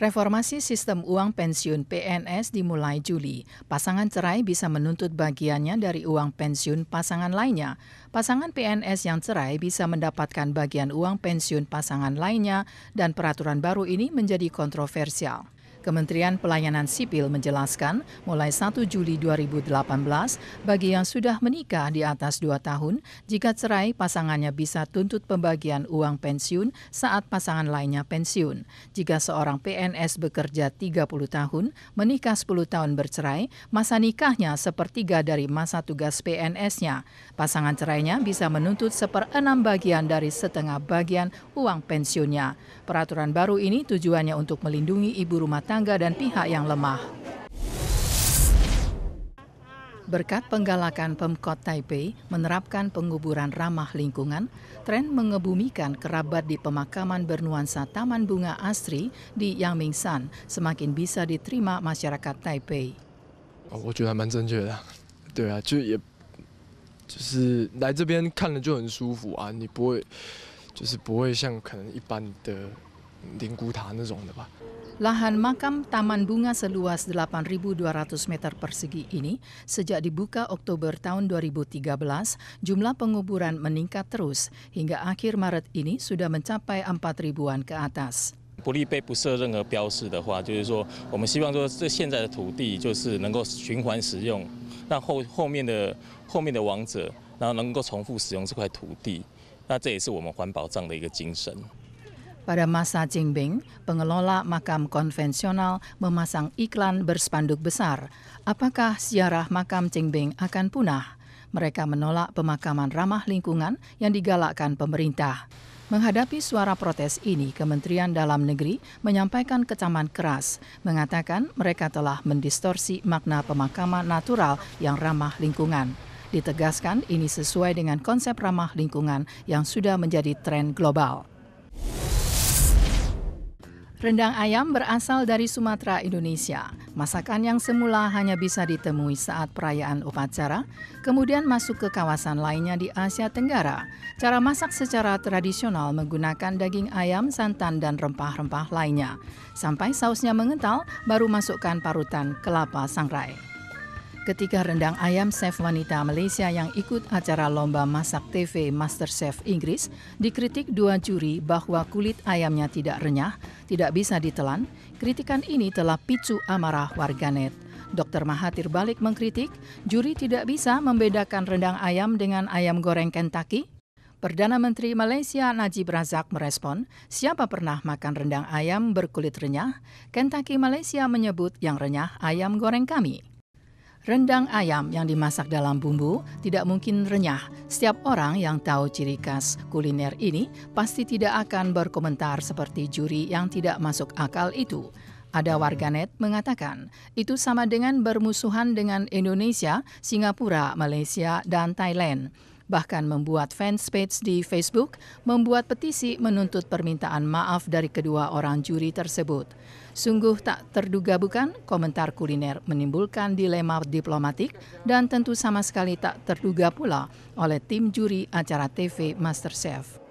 Reformasi sistem uang pensiun PNS dimulai Juli. Pasangan cerai bisa menuntut bagiannya dari uang pensiun pasangan lainnya. Pasangan PNS yang cerai bisa mendapatkan bagian uang pensiun pasangan lainnya dan peraturan baru ini menjadi kontroversial. Kementerian Pelayanan Sipil menjelaskan, mulai 1 Juli 2018, bagi yang sudah menikah di atas 2 tahun, jika cerai pasangannya bisa tuntut pembagian uang pensiun saat pasangan lainnya pensiun. Jika seorang PNS bekerja 30 tahun, menikah 10 tahun bercerai, masa nikahnya sepertiga dari masa tugas PNS-nya. Pasangan cerainya bisa menuntut seperenam bagian dari setengah bagian uang pensiunnya. Peraturan baru ini tujuannya untuk melindungi ibu rumah tangga dan pihak yang lemah. Berkat penggalakan Pemkot Taipei menerapkan penguburan ramah lingkungan, tren mengebumikan kerabat di pemakaman bernuansa Taman Bunga Asri di Yangmingshan semakin bisa diterima masyarakat Taipei. Oh, Lahan makam Taman Bunga seluas 8.200 meter persegi ini, sejak dibuka Oktober tahun 2013, jumlah penguburan meningkat terus. Hingga akhir Maret ini sudah mencapai 4 ribuan ke atas. 不利被不设任何标示的话，就是说，我们希望说这现在的土地就是能够循环使用，让后后面的后面的王者，然后能够重复使用这块土地。那这也是我们环保葬的一个精神。pada masa Jingbing, pengelola makam konvensional memasang iklan berspanduk besar. Apakah ziarah makam Jingbing akan punah? Mereka menolak pemakaman ramah lingkungan yang digalakkan pemerintah. Menghadapi suara protes ini, Kementerian Dalam Negeri menyampaikan kecaman keras, mengatakan mereka telah mendistorsi makna pemakaman natural yang ramah lingkungan. Ditegaskan ini sesuai dengan konsep ramah lingkungan yang sudah menjadi tren global. Rendang ayam berasal dari Sumatera, Indonesia. Masakan yang semula hanya bisa ditemui saat perayaan upacara, kemudian masuk ke kawasan lainnya di Asia Tenggara. Cara masak secara tradisional menggunakan daging ayam, santan, dan rempah-rempah lainnya. Sampai sausnya mengental, baru masukkan parutan kelapa sangrai. Ketika rendang ayam chef wanita Malaysia yang ikut acara lomba masak TV MasterChef Inggris, dikritik dua juri bahwa kulit ayamnya tidak renyah tidak bisa ditelan, kritikan ini telah picu amarah warganet. Dr. Mahathir balik mengkritik, juri tidak bisa membedakan rendang ayam dengan ayam goreng Kentucky. Perdana Menteri Malaysia Najib Razak merespon, siapa pernah makan rendang ayam berkulit renyah? Kentucky Malaysia menyebut yang renyah ayam goreng kami. Rendang ayam yang dimasak dalam bumbu tidak mungkin renyah. Setiap orang yang tahu ciri khas kuliner ini pasti tidak akan berkomentar seperti juri yang tidak masuk akal itu. Ada warganet mengatakan, itu sama dengan bermusuhan dengan Indonesia, Singapura, Malaysia, dan Thailand bahkan membuat fanspage di Facebook membuat petisi menuntut permintaan maaf dari kedua orang juri tersebut. Sungguh tak terduga bukan, komentar kuliner menimbulkan dilema diplomatik dan tentu sama sekali tak terduga pula oleh tim juri acara TV MasterChef.